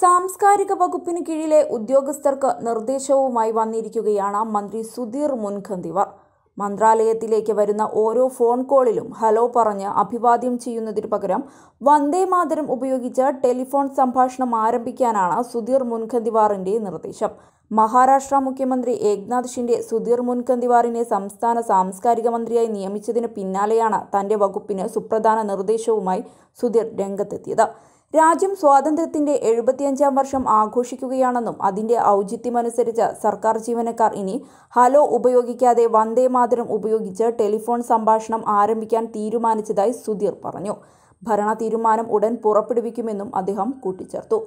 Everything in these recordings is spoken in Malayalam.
സാംസ്കാരിക വകുപ്പിന് കീഴിലെ ഉദ്യോഗസ്ഥർക്ക് നിർദ്ദേശവുമായി വന്നിരിക്കുകയാണ് മന്ത്രി സുധീർ മുൻഖന്തിവർ മന്ത്രാലയത്തിലേക്ക് വരുന്ന ഓരോ ഫോൺ കോളിലും ഹലോ പറഞ്ഞ് അഭിവാദ്യം ചെയ്യുന്നതിനു പകരം വന്ദേ മാതരം ഉപയോഗിച്ച് ടെലിഫോൺ സംഭാഷണം ആരംഭിക്കാനാണ് സുധീർ മുൻഖന്തിവാറിന്റെ നിർദ്ദേശം മഹാരാഷ്ട്ര മുഖ്യമന്ത്രി ഏക്നാഥ് ഷിൻഡെ സുധീർ മുൻകന്തിവാറിനെ സംസ്ഥാന സാംസ്കാരിക മന്ത്രിയായി നിയമിച്ചതിന് പിന്നാലെയാണ് തന്റെ വകുപ്പിന് സുപ്രധാന നിർദ്ദേശവുമായി സുധീർ രംഗത്തെത്തിയത് രാജ്യം സ്വാതന്ത്ര്യത്തിന്റെ എഴുപത്തിയഞ്ചാം വർഷം ആഘോഷിക്കുകയാണെന്നും അതിന്റെ ഔചിത്യമനുസരിച്ച് സർക്കാർ ജീവനക്കാർ ഇനി ഹലോ ഉപയോഗിക്കാതെ വന്ദേ മാതരം ഉപയോഗിച്ച് ടെലിഫോൺ സംഭാഷണം ആരംഭിക്കാൻ തീരുമാനിച്ചതായി സുധീർ പറഞ്ഞു ഭരണ തീരുമാനം ഉടൻ പുറപ്പെടുവിക്കുമെന്നും അദ്ദേഹം കൂട്ടിച്ചേർത്തു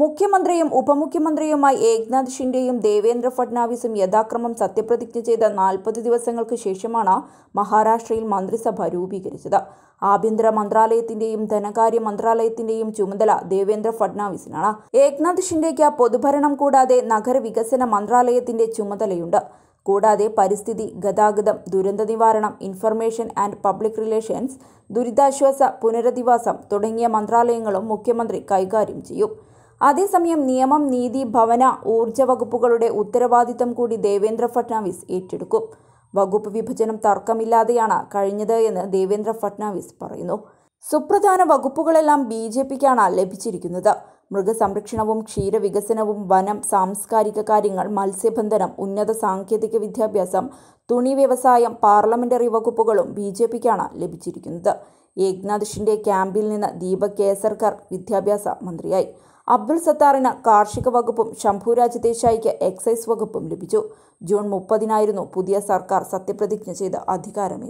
മുഖ്യമന്ത്രിയും ഉപമുഖ്യമന്ത്രിയുമായി ഏക്നാഥ് ഷിൻഡെയും ദേവേന്ദ്ര ഫഡ്നാവിസും യഥാക്രമം സത്യപ്രതിജ്ഞ ചെയ്ത നാൽപ്പത് ദിവസങ്ങൾക്ക് ശേഷമാണ് മഹാരാഷ്ട്രയിൽ മന്ത്രിസഭ രൂപീകരിച്ചത് ആഭ്യന്തര മന്ത്രാലയത്തിന്റെയും ധനകാര്യ മന്ത്രാലയത്തിന്റെയും ചുമതല ദേവേന്ദ്ര ഫഡ്നാവിസിനാണ് ഏക്നാഥ് ഷിൻഡെയ്ക്ക് പൊതുഭരണം കൂടാതെ നഗരവികസന മന്ത്രാലയത്തിന്റെ ചുമതലയുണ്ട് കൂടാതെ പരിസ്ഥിതി ഗതാഗതം ദുരന്ത നിവാരണം ഇൻഫർമേഷൻ ആൻഡ് പബ്ലിക് റിലേഷൻസ് ദുരിതാശ്വാസ പുനരധിവാസം തുടങ്ങിയ മന്ത്രാലയങ്ങളും മുഖ്യമന്ത്രി കൈകാര്യം ചെയ്യും അതേസമയം നിയമം നീതി ഭവന ഊർജ വകുപ്പുകളുടെ ഉത്തരവാദിത്തം കൂടി ദേവേന്ദ്ര ഫട്നാവിസ് ഏറ്റെടുക്കും വകുപ്പ് വിഭജനം തർക്കമില്ലാതെയാണ് കഴിഞ്ഞത് എന്ന് ദേവേന്ദ്ര ഫട്നാവിസ് പറയുന്നു സുപ്രധാന വകുപ്പുകളെല്ലാം ബി ജെ പിക്കാണ് ലഭിച്ചിരിക്കുന്നത് മൃഗസംരക്ഷണവും ക്ഷീരവികസനവും വനം സാംസ്കാരിക കാര്യങ്ങൾ മത്സ്യബന്ധനം ഉന്നത സാങ്കേതിക വിദ്യാഭ്യാസം തുണി വ്യവസായം പാർലമെന്ററി വകുപ്പുകളും ബി ജെ പിക്കാണ് ലഭിച്ചിരിക്കുന്നത് ഏക്നാഥിഷിൻ്റെ ക്യാമ്പിൽ നിന്ന് ദീപക് കേസർക്കർ വിദ്യാഭ്യാസ മന്ത്രിയായി അബ്ദുൾ സത്താറിന് കാർഷിക വകുപ്പും ശംഭുരാജ് ദേശായിക്ക് എക്സൈസ് വകുപ്പും ലഭിച്ചു ജൂൺ മുപ്പതിനായിരുന്നു പുതിയ സർക്കാർ സത്യപ്രതിജ്ഞ ചെയ്ത് അധികാരമേറ്റത്